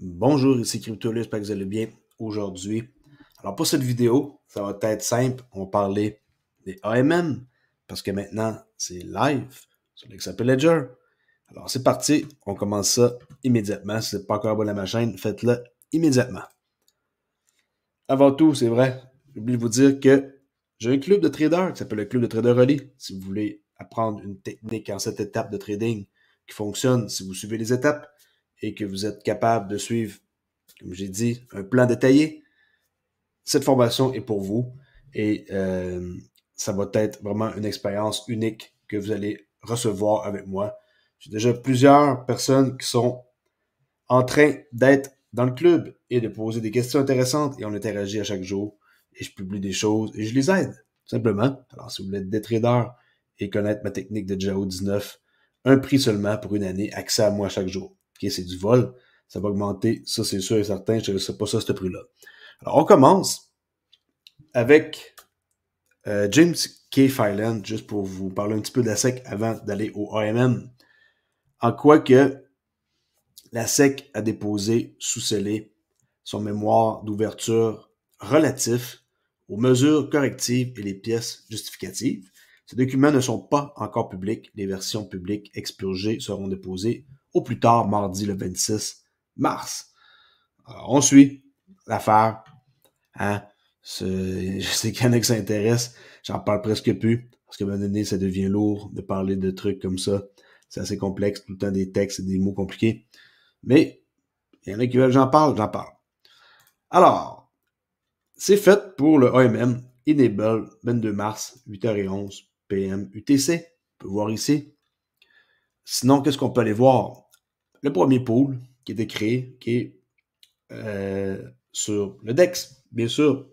Bonjour, ici CryptoList, j'espère que vous allez bien aujourd'hui. Alors pour cette vidéo, ça va être simple, on va parler des AMM, parce que maintenant c'est live sur l'exemple Ledger. Alors c'est parti, on commence ça immédiatement. Si vous n'êtes pas encore abonné à ma chaîne, faites-le immédiatement. Avant tout, c'est vrai, j'oublie de vous dire que j'ai un club de traders qui s'appelle le club de traders Relais. Si vous voulez apprendre une technique en cette étape de trading qui fonctionne, si vous suivez les étapes, et que vous êtes capable de suivre, comme j'ai dit, un plan détaillé, cette formation est pour vous et euh, ça va être vraiment une expérience unique que vous allez recevoir avec moi. J'ai déjà plusieurs personnes qui sont en train d'être dans le club et de poser des questions intéressantes et on interagit à chaque jour et je publie des choses et je les aide, tout simplement. Alors, si vous voulez être des traders et connaître ma technique de Jao 19, un prix seulement pour une année, accès à moi chaque jour. OK, c'est du vol. Ça va augmenter. Ça, c'est sûr et certain. Je ne sais pas ça, ce prix-là. Alors, on commence avec euh, James K. Filand, juste pour vous parler un petit peu de la SEC avant d'aller au AMM. En quoi que la SEC a déposé sous scellé son mémoire d'ouverture relatif aux mesures correctives et les pièces justificatives. Ces documents ne sont pas encore publics. Les versions publiques expurgées seront déposées au plus tard mardi le 26 mars. Alors, on suit l'affaire. Hein. Je sais qu'il y en a qui s'intéressent. J'en parle presque plus. Parce qu'à un moment donné, ça devient lourd de parler de trucs comme ça. C'est assez complexe, tout le temps des textes et des mots compliqués. Mais il y en a qui veulent j'en parle, j'en parle. Alors, c'est fait pour le OMM Enable 22 mars 8h11 PM UTC. On peut voir ici. Sinon, qu'est-ce qu'on peut aller voir? le premier pool qui était créé, qui est euh, sur le DEX, bien sûr.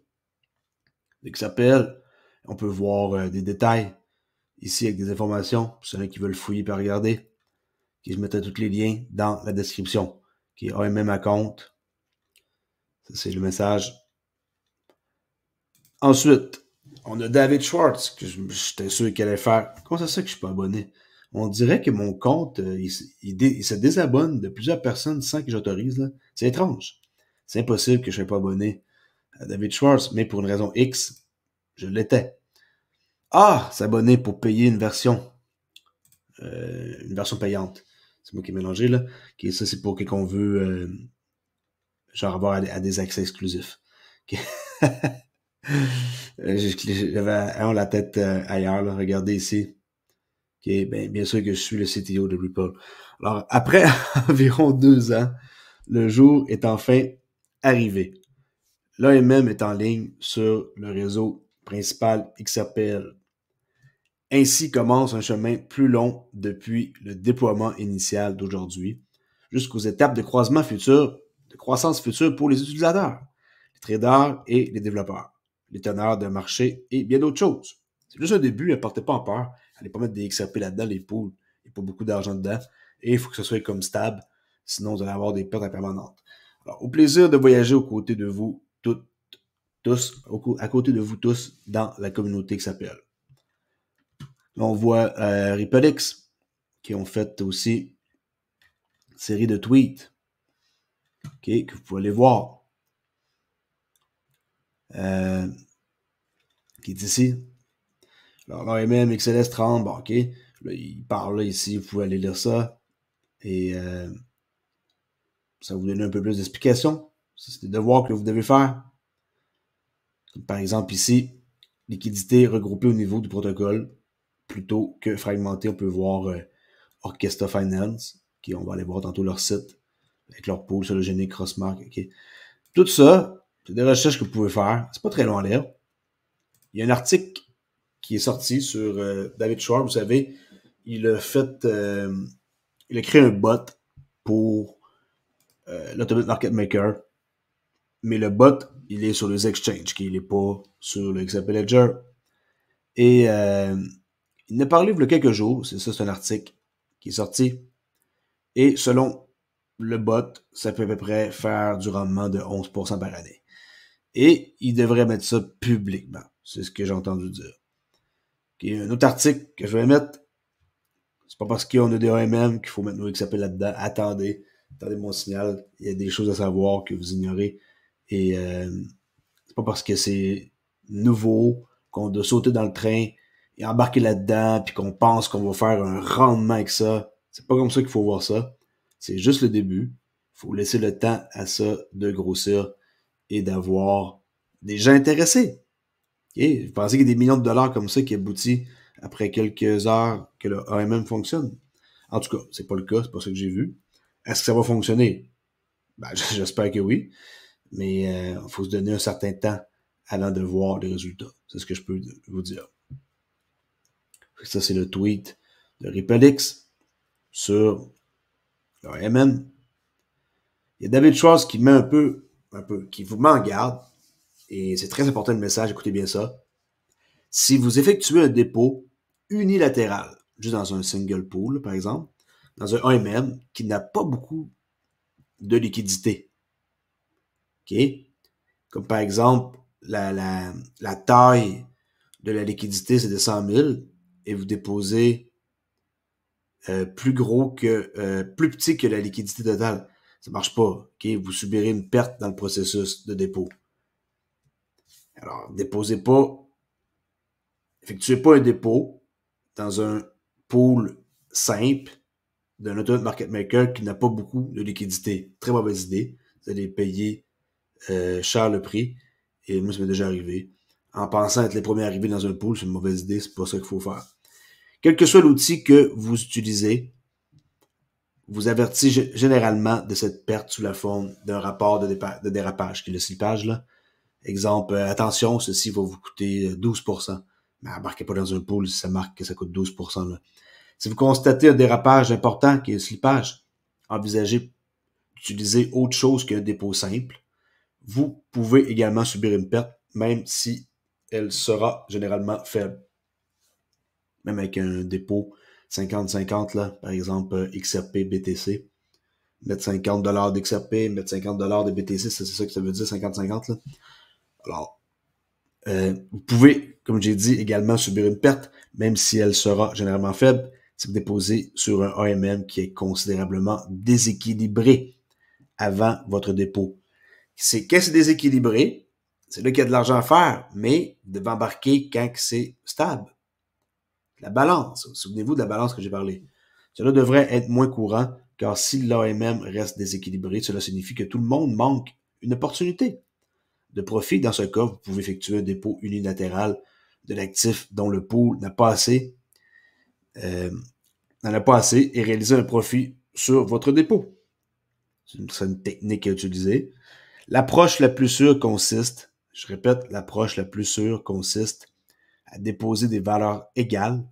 DEX s'appelle. On peut voir euh, des détails ici avec des informations pour ceux qui veulent fouiller et regarder. je mettrai tous les liens dans la description, qui est AMM compte. Ça, c'est le message. Ensuite, on a David Schwartz, que j'étais sûr qu'il allait faire. Comment ça se que je ne suis pas abonné? on dirait que mon compte, euh, il, se désabonne de plusieurs personnes sans que j'autorise. C'est étrange. C'est impossible que je ne sois pas abonné à David Schwartz, mais pour une raison X, je l'étais. Ah, s'abonner pour payer une version. Euh, une version payante. C'est moi qui ai mélangé, là. ça, c'est pour qu'on veut euh, genre avoir à, des accès exclusifs. J'avais hein, la tête ailleurs, là. Regardez ici ben, bien sûr que je suis le CTO de Ripple. Alors, après environ deux ans, le jour est enfin arrivé. L'AMM est en ligne sur le réseau principal XRPL. Ainsi commence un chemin plus long depuis le déploiement initial d'aujourd'hui jusqu'aux étapes de croisement futur, de croissance future pour les utilisateurs, les traders et les développeurs, les teneurs de marché et bien d'autres choses. C'est juste un début, ne portez pas en peur. Allez pas mettre des XRP là-dedans, les poules. Il n'y a pas beaucoup d'argent dedans. Et il faut que ce soit comme stable. Sinon, vous allez avoir des pertes permanentes. Alors, au plaisir de voyager aux côtés de vous toutes, tous, à côté de vous tous dans la communauté qui s'appelle. On voit euh, qui ont fait aussi une série de tweets que vous pouvez aller voir. Euh, qui est ici alors leur MM, XLS 30, ok. Là, il parle ici, vous pouvez aller lire ça. Et euh, ça vous donne un peu plus d'explications. C'est des devoirs que vous devez faire. par exemple ici, liquidité regroupée au niveau du protocole plutôt que fragmentée. On peut voir euh, Orchestra Finance, qui on va aller voir tantôt leur site, avec leur pool, génie Crossmark. Okay. Tout ça, c'est des recherches que vous pouvez faire. C'est pas très loin à lire. Il y a un article qui est sorti sur euh, David Schwartz, vous savez, il a fait, euh, il a créé un bot pour euh, l'Automate Market Maker, mais le bot, il est sur les exchanges, qui n'est pas sur le XRP Ledger. Et euh, il n'a parlé il y a quelques jours, c'est ça, c'est un article qui est sorti. Et selon le bot, ça peut à peu près faire du rendement de 11% par année. Et il devrait mettre ça publiquement. C'est ce que j'ai entendu dire a un autre article que je vais mettre, c'est pas parce qu'on a des AMM qu'il faut mettre nos XAP là-dedans. Attendez, attendez mon signal. Il y a des choses à savoir que vous ignorez. Et euh, c'est pas parce que c'est nouveau qu'on doit sauter dans le train et embarquer là-dedans, puis qu'on pense qu'on va faire un rendement avec ça. C'est pas comme ça qu'il faut voir ça. C'est juste le début. Il faut laisser le temps à ça de grossir et d'avoir des gens intéressés. Et vous pensez qu'il y a des millions de dollars comme ça qui aboutit après quelques heures que le AMM fonctionne? En tout cas, c'est pas le cas, c'est pas ça que j'ai vu. Est-ce que ça va fonctionner? Ben, j'espère que oui. Mais il euh, faut se donner un certain temps avant de voir les résultats. C'est ce que je peux vous dire. Ça, c'est le tweet de RippleX sur le AMM. Il y a David Schwartz qui met un peu, un peu, qui vous met garde et c'est très important le message, écoutez bien ça. Si vous effectuez un dépôt unilatéral, juste dans un single pool, par exemple, dans un 1 qui n'a pas beaucoup de liquidité. OK? Comme par exemple, la, taille de la liquidité, c'est de 100 000 et vous déposez euh, plus gros que, euh, plus petit que la liquidité totale. Ça marche pas. OK? Vous subirez une perte dans le processus de dépôt. Alors, déposez pas, effectuez pas un dépôt dans un pool simple d'un autre market maker qui n'a pas beaucoup de liquidité. Très mauvaise idée. Vous allez payer euh, cher le prix. Et moi, ça m'est déjà arrivé. En pensant être les premiers arrivés dans un pool, c'est une mauvaise idée. C'est pas ça qu'il faut faire. Quel que soit l'outil que vous utilisez, vous avertissez généralement de cette perte sous la forme d'un rapport de, de, dérapage, qui est le slippage, là, Exemple, euh, attention, ceci va vous coûter 12 euh, Mais embarquez pas dans un pool si ça marque que ça coûte 12 Si vous constatez un dérapage important qui est un slippage, envisagez d'utiliser autre chose qu'un dépôt simple. Vous pouvez également subir une perte, même si elle sera généralement faible. Même avec un dépôt 50-50, là, par exemple euh, XRP BTC. Mettre 50$ d'XRP, mettre 50$ de BTC, c'est ça que ça veut dire 50-50. Alors, euh, vous pouvez, comme j'ai dit, également subir une perte, même si elle sera généralement faible, si vous déposez sur un AMM qui est considérablement déséquilibré avant votre dépôt. C'est quand c'est déséquilibré, c'est là qu'il y a de l'argent à faire, mais vous embarquer quand c'est stable. La balance, souvenez-vous de la balance que j'ai parlé. Cela devrait être moins courant, car si l'AMM reste déséquilibré, cela signifie que tout le monde manque une opportunité de profit. Dans ce cas, vous pouvez effectuer un dépôt unilatéral de l'actif dont le pool n'a pas assez, euh, n'en pas assez et réaliser un profit sur votre dépôt. C'est une, une, technique à utiliser. L'approche la plus sûre consiste, je répète, l'approche la plus sûre consiste à déposer des valeurs égales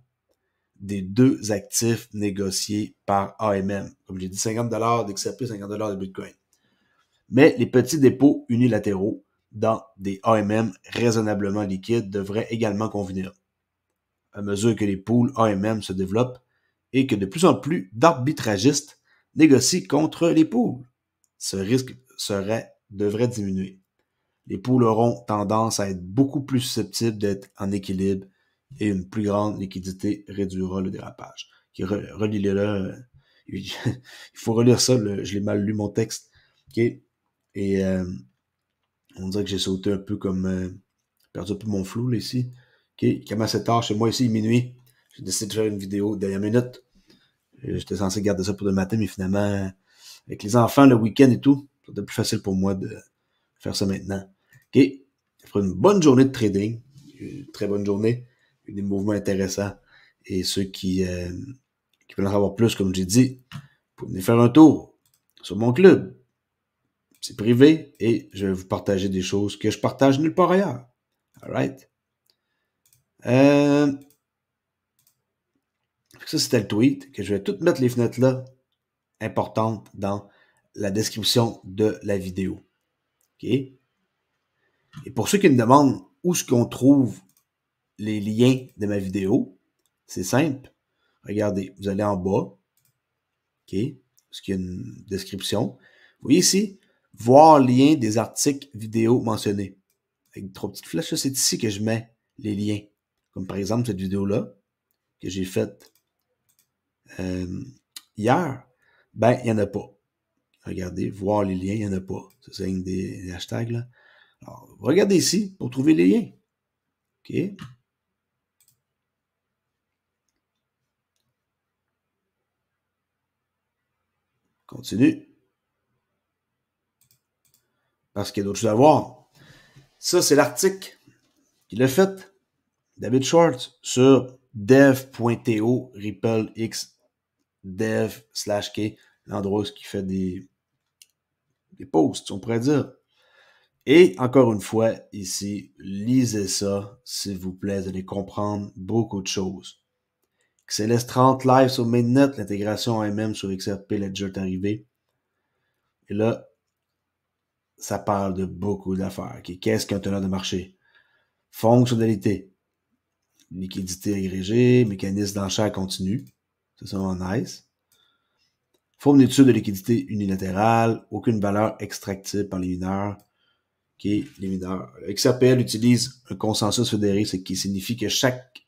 des deux actifs négociés par AMM. Comme j'ai dit, 50 d'XRP, 50 de Bitcoin. Mais les petits dépôts unilatéraux dans des AMM raisonnablement liquides devrait également convenir. À mesure que les pools AMM se développent et que de plus en plus d'arbitragistes négocient contre les poules, ce risque serait, devrait diminuer. Les poules auront tendance à être beaucoup plus susceptibles d'être en équilibre et une plus grande liquidité réduira le dérapage. le euh, Il faut relire ça, je l'ai mal lu mon texte. Et euh, on dirait que j'ai sauté un peu comme. Euh, perdu un peu mon flou, là, ici. OK, il est tard chez moi, ici, minuit. J'ai décidé de faire une vidéo dernière minute. Euh, j'étais censé garder ça pour le matin, mais finalement, avec les enfants, le week-end et tout, c'était plus facile pour moi de faire ça maintenant. OK, après une bonne journée de trading, une très bonne journée, des mouvements intéressants. Et ceux qui, euh, veulent en avoir plus, comme j'ai dit, pour venir faire un tour sur mon club, c'est privé et je vais vous partager des choses que je partage nulle part ailleurs. Alright? Euh... Ça, c'était le tweet que je vais toutes mettre les fenêtres là importantes dans la description de la vidéo. OK? Et pour ceux qui me demandent où est-ce qu'on trouve les liens de ma vidéo, c'est simple. Regardez, vous allez en bas. OK? Parce qu'il y a une description. Vous voyez ici, voir lien des articles vidéo mentionnés. Avec trois petites flèches, c'est ici que je mets les liens. Comme par exemple cette vidéo-là que j'ai faite euh, hier, ben, il n'y en a pas. Regardez, voir les liens, il n'y en a pas. C'est une des, hashtags. Là. regardez ici pour trouver les liens. OK? Continue parce qu'il y a d'autres choses à voir. Ça, c'est l'article qu'il a fait, David Schwartz, sur dev.to ripple dev slash k, l'endroit qui fait des, des posts, on pourrait dire. Et encore une fois, ici, lisez ça, s'il vous plaît, vous allez comprendre beaucoup de choses. XLS 30 live sur Mainnet, l'intégration MM sur XRP Ledger est arrivée. Et là, ça parle de beaucoup d'affaires. Qu'est-ce qu'un teneur de marché? Fonctionnalité, liquidité agrégée, mécanisme d'enchère continue. C'est ça en nice. de liquidité unilatérale, aucune valeur extractible par les mineurs. Okay, les mineurs. Le XRPL utilise un consensus fédéré, ce qui signifie que chaque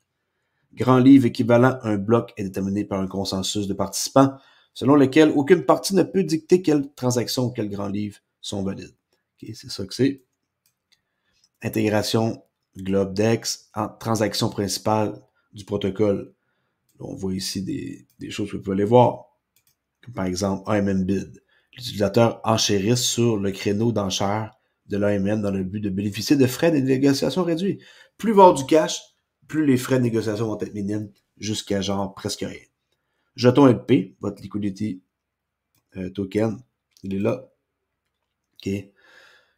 grand livre équivalent à un bloc est déterminé par un consensus de participants, selon lequel aucune partie ne peut dicter quelles transactions ou quels grand livres sont valides c'est ça que c'est. Intégration Globedex, transaction principale du protocole. On voit ici des, choses que vous pouvez aller voir. par exemple, AMM bid. L'utilisateur enchérisse sur le créneau d'enchère de l'AMN dans le but de bénéficier de frais de négociation réduits. Plus va du cash, plus les frais de négociation vont être minimes jusqu'à genre presque rien. Jeton LP, votre liquidity euh, token, il est là. OK.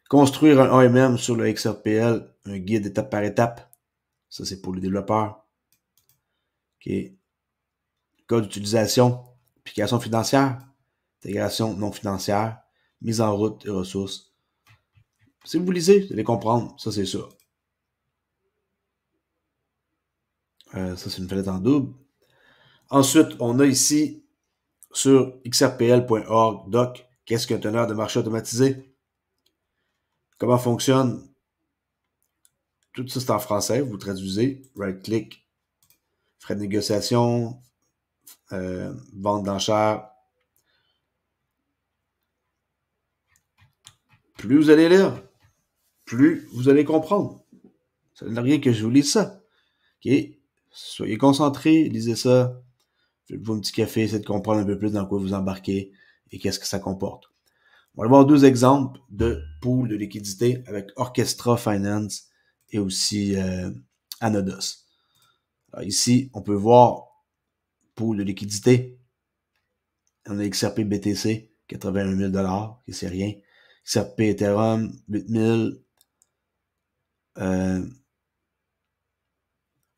Construire un AMM sur le XRPL, un guide étape par étape. Ça, c'est pour les développeurs. Code d'utilisation, application financière, intégration non financière, mise en route et ressources. Si vous lisez, vous allez comprendre. Ça, c'est ça. Euh, ça, c'est une fenêtre en double. Ensuite, on a ici sur xrpl.org doc, qu'est-ce qu'un teneur de marché automatisé? Comment fonctionne? Tout ça, c'est en français. Vous traduisez, right-click, frais de négociation, euh, vente d'enchères. Plus vous allez lire, plus vous allez comprendre. Ça n'a rien que je vous lise ça. Soyez concentrés, lisez ça. Faites-vous un petit café, essayez de comprendre un peu plus dans quoi vous embarquez et qu'est-ce que ça comporte. On va voir deux exemples de poules de liquidité avec Orchestra Finance et aussi euh, Anodos. Alors ici, on peut voir pool de liquidité. On a XRP BTC, 81 000 qui c'est rien. XRP Ethereum, 8 000. Euh,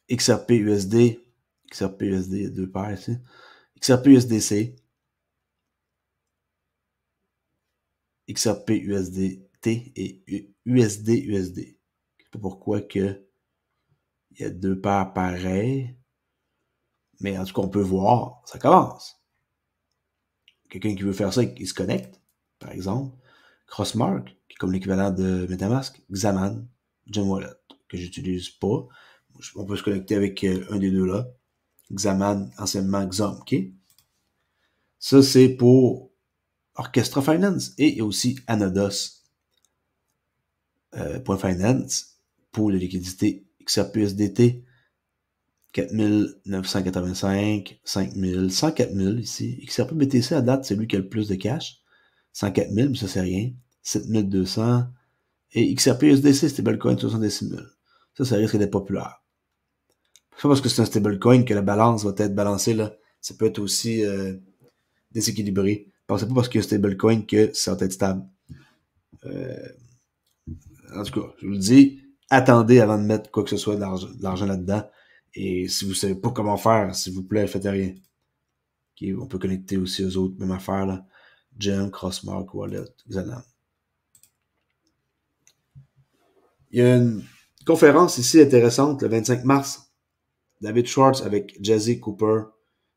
XRP USD, XRP USD, deux paires ici. XRP USDC, XRP USDT et USD USD. Je sais pas pourquoi que il y a deux paires pareilles. Mais en tout cas, on peut voir, ça commence. Quelqu'un qui veut faire ça, il se connecte, par exemple. Crossmark, qui est comme l'équivalent de Metamask, Xaman, john Wallet, que j'utilise pas. On peut se connecter avec euh, un des deux là. Xaman, anciennement Xom, ok? Ça, c'est pour Orchestra Finance et aussi Anodos. Euh, point Finance, pour la liquidité XRPSDT 4985, 5000, 104 000 ici. XRP BTC à date, c'est lui qui a le plus de cash. 104 000, mais ça c'est rien. 7200. Et XRP stablecoin 66 000. Ça, ça risque d'être populaire. Pas parce que c'est un stablecoin que la balance va être balancée, là. Ça peut être aussi euh, déséquilibré. Pensez pas parce qu'il y a stablecoin que ça va être stable. Euh, en tout cas, je vous le dis, attendez avant de mettre quoi que ce soit de l'argent là-dedans. Et si vous savez pas comment faire, s'il vous plaît, faites rien. on peut connecter aussi aux autres, même affaire là. Gem, Crossmark, Wallet, Xanam. Il y a une conférence ici intéressante le 25 mars. David Schwartz avec Jazzy Cooper,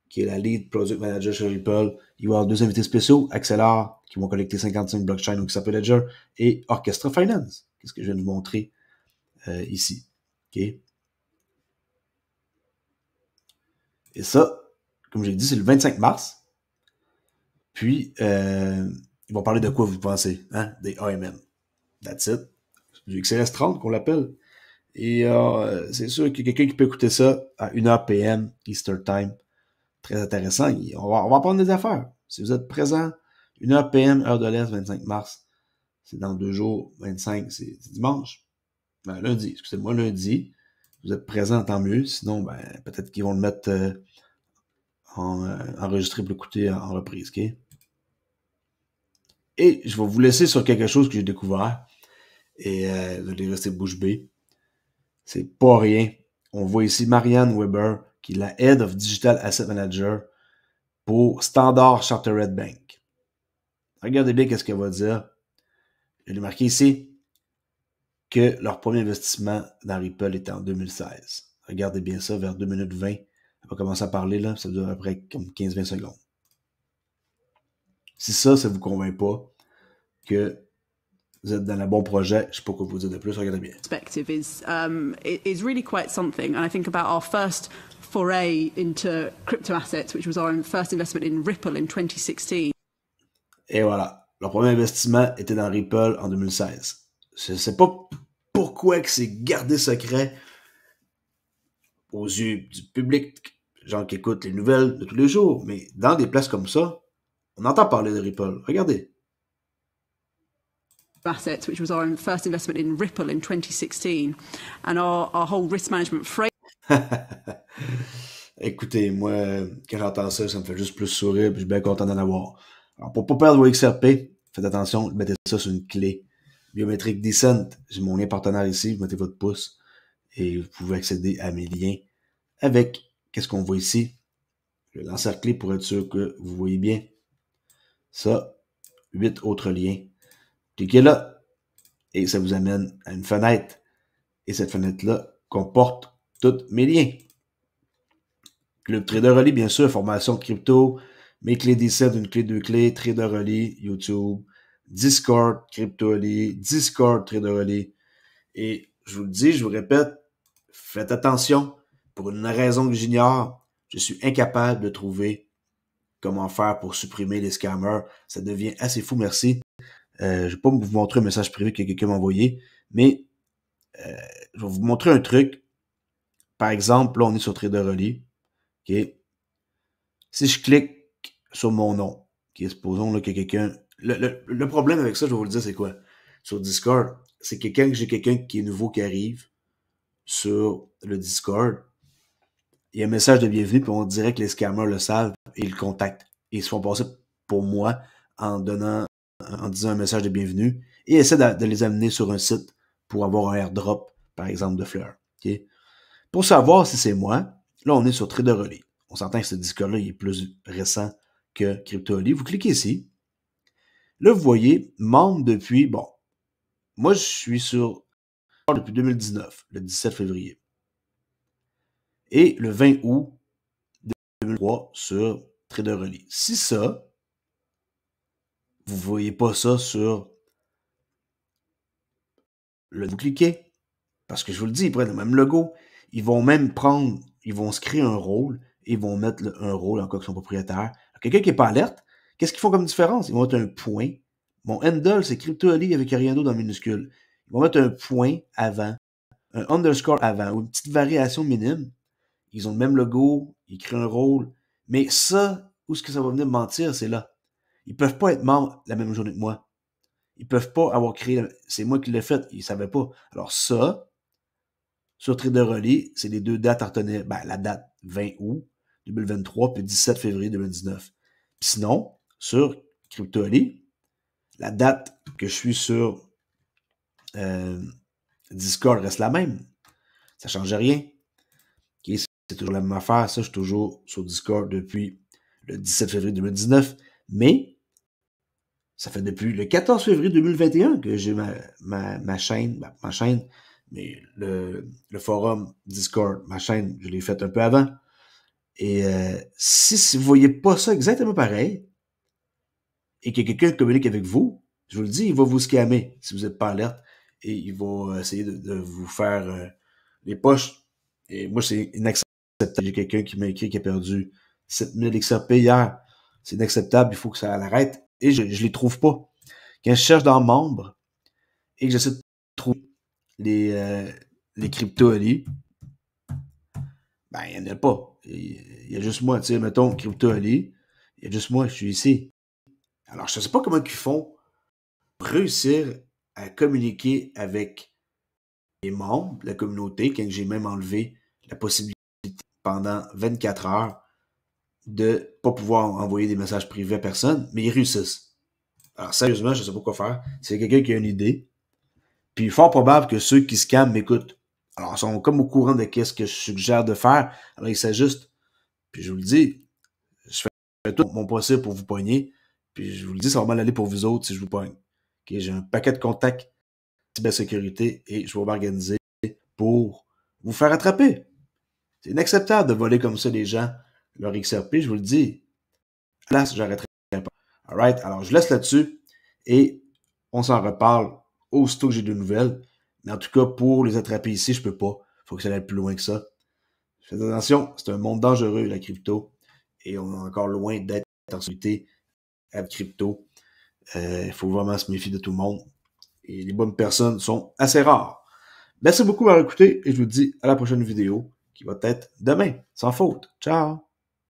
qui est la lead product manager chez Ripple il va y avoir deux invités spéciaux, Accelar, qui vont collecter 55 blockchains ou s'appelle Ledger, et Orchestra Finance, qu'est-ce que je viens de vous montrer euh, ici. Et ça, comme j'ai dit, c'est le 25 mars. Puis, euh, ils vont parler de quoi vous pensez, hein? Des AMM. That's it. Du XLS30 qu'on l'appelle. Et euh, c'est sûr qu'il y a quelqu'un qui peut écouter ça à 1h PM, Easter Time très intéressant. On va, on va des affaires. Si vous êtes présent, 1h PM, heure de l'Est, 25 mars, c'est dans deux jours, 25, c'est dimanche. Ben, lundi, excusez-moi, lundi. Vous êtes présent, tant mieux. Sinon, ben, peut-être qu'ils vont le mettre euh, en, euh, enregistré pour écouter en, reprise. Et je vais vous laisser sur quelque chose que j'ai découvert. Et euh, vous allez rester bouche bée. C'est pas rien. On voit ici Marianne Weber qui est la Head of Digital Asset Manager pour Standard Chartered Bank. Regardez bien qu'est-ce qu'elle va dire. Elle est marquée ici que leur premier investissement dans Ripple était en 2016. Regardez bien ça, vers 2 minutes 20. Elle va commencer à parler, là, ça dure après comme 15-20 secondes. Si ça, ça ne vous convainc pas que vous êtes dans le bon projet, je ne sais pas quoi vous dire de plus, regardez bien foray into crypto assets, which was our first investment in Ripple in 2016. Et voilà, le premier investissement était dans Ripple en 2016. Je sais pas pourquoi que c'est gardé secret aux yeux du public, gens qui écoutent les nouvelles de tous les jours, mais dans des places comme ça, on entend parler de Ripple. Regardez. Assets, which was our first investment in Ripple in 2016, and our, our whole risk management frame. Écoutez, moi, quand j'entends ça, ça me fait juste plus sourire, puis je suis bien content d'en avoir. Alors, pour pas perdre vos XRP, faites attention, mettez ça sur une clé. Biométrique Descent, j'ai mon lien partenaire ici, vous mettez votre pouce et vous pouvez accéder à mes liens avec, qu'est-ce qu'on voit ici? Je vais l'encercler pour être sûr que vous voyez bien. Ça, huit autres liens. Cliquez là et ça vous amène à une fenêtre. Et cette fenêtre-là comporte tous mes liens. Club Trader Reli bien sûr, formation crypto, mes clés d'essai une clé, deux clés, Trader Reli YouTube, Discord, Crypto Reli Discord, Trader Reli Et je vous le dis, je vous répète, faites attention. Pour une raison que j'ignore, je suis incapable de trouver comment faire pour supprimer les scammers. Ça devient assez fou, merci. Euh, je vais pas vous montrer un message privé que quelqu'un m'a envoyé, mais euh, je vais vous montrer un truc. Par exemple, là, on est sur Trader Reli OK? Si je clique sur mon nom, qui supposons que quelqu'un. Le, problème avec ça, je vais vous le dire, c'est quoi? Sur Discord, c'est que quand j'ai quelqu'un qui est nouveau qui arrive sur le Discord, il y a un message de bienvenue, puis on dirait que les scammers le savent et le contactent. ils se font passer pour moi en donnant, en disant un message de bienvenue et essaient de, les amener sur un site pour avoir un airdrop, par exemple, de fleurs. Ok, Pour savoir si c'est moi, Là, on est sur Trader Relay. On s'entend que ce disque-là est plus récent que Crypto Vous cliquez ici. Là, vous voyez, membre depuis, bon, moi, je suis sur depuis 2019, le 17 février. Et le 20 août 2003 sur Trader Relay. Si ça, vous ne voyez pas ça sur le vous cliquez, parce que je vous le dis, ils prennent le même logo. Ils vont même prendre, ils vont se créer un rôle, et ils vont mettre un rôle en son propriétaire. Quelqu'un qui n'est pas alerte, qu'est-ce qu'ils font comme différence? Ils vont mettre un point. Mon handle, c'est crypto-ali avec rien d'autre en minuscule. Ils vont mettre un point avant, un underscore avant, une petite variation minime. Ils ont le même logo, ils créent un rôle. Mais ça, où est-ce que ça va venir mentir, c'est là. Ils peuvent pas être morts la même journée que moi. Ils peuvent pas avoir créé, c'est moi qui l'ai fait, ils savaient pas. Alors ça, sur Rally, c'est les deux dates à retenir. Ben, la date 20 août 2023 puis 17 février 2019. sinon, sur Rally, la date que je suis sur euh, Discord reste la même. Ça ne change rien. c'est toujours la même affaire. Ça, je suis toujours sur Discord depuis le 17 février 2019. Mais ça fait depuis le 14 février 2021 que j'ai ma, ma, ma, chaîne, ben, ma chaîne, mais le, le, forum Discord, ma chaîne, je l'ai fait un peu avant. Et euh, si, vous voyez pas ça exactement pareil, et que quelqu'un communique avec vous, je vous le dis, il va vous scammer si vous n'êtes pas alerte. Et il va essayer de, vous faire euh, les poches. Et moi, c'est inacceptable. J'ai quelqu'un qui m'a écrit qui a perdu 7000 XRP hier. C'est inacceptable, il faut que ça l'arrête. Et je ne les trouve pas. Quand je cherche dans membres et que j'essaie de les, euh, les crypto ali ben, il n'y en a pas. Il y a juste moi, tu sais, mettons, crypto ali il y a juste moi, je suis ici. Alors, je ne sais pas comment ils font pour réussir à communiquer avec les membres de la communauté, quand j'ai même enlevé la possibilité pendant 24 heures de ne pas pouvoir envoyer des messages privés à personne, mais ils réussissent. Alors, sérieusement, je ne sais pas quoi faire. C'est quelqu'un qui a une idée, fort probable que ceux qui scamment m'écoutent. Alors, ils sont comme au courant de qu'est-ce que je suggère de faire. Alors, il s'ajuste Puis je vous le dis, je fais tout mon possible pour vous poigner Puis je vous le dis, ça va mal aller pour vous autres si je vous poigne J'ai un paquet de contacts cybersécurité et je vais m'organiser pour vous faire attraper. C'est inacceptable de voler comme ça les gens, leur XRP, je vous le dis. Là, j'arrêterai pas. Alright, alors je laisse là-dessus et on s'en reparle aussitôt que j'ai de nouvelles. Mais en tout cas, pour les attraper ici, je peux pas. Il Faut que ça aille plus loin que ça. Faites attention, c'est un monde dangereux, la crypto. Et on est encore loin d'être en sécurité avec crypto. Euh, il faut vraiment se méfier de tout le monde. Et les bonnes personnes sont assez rares. Merci beaucoup d'avoir écouté et je vous dis à la prochaine vidéo qui va être demain, sans faute. Ciao!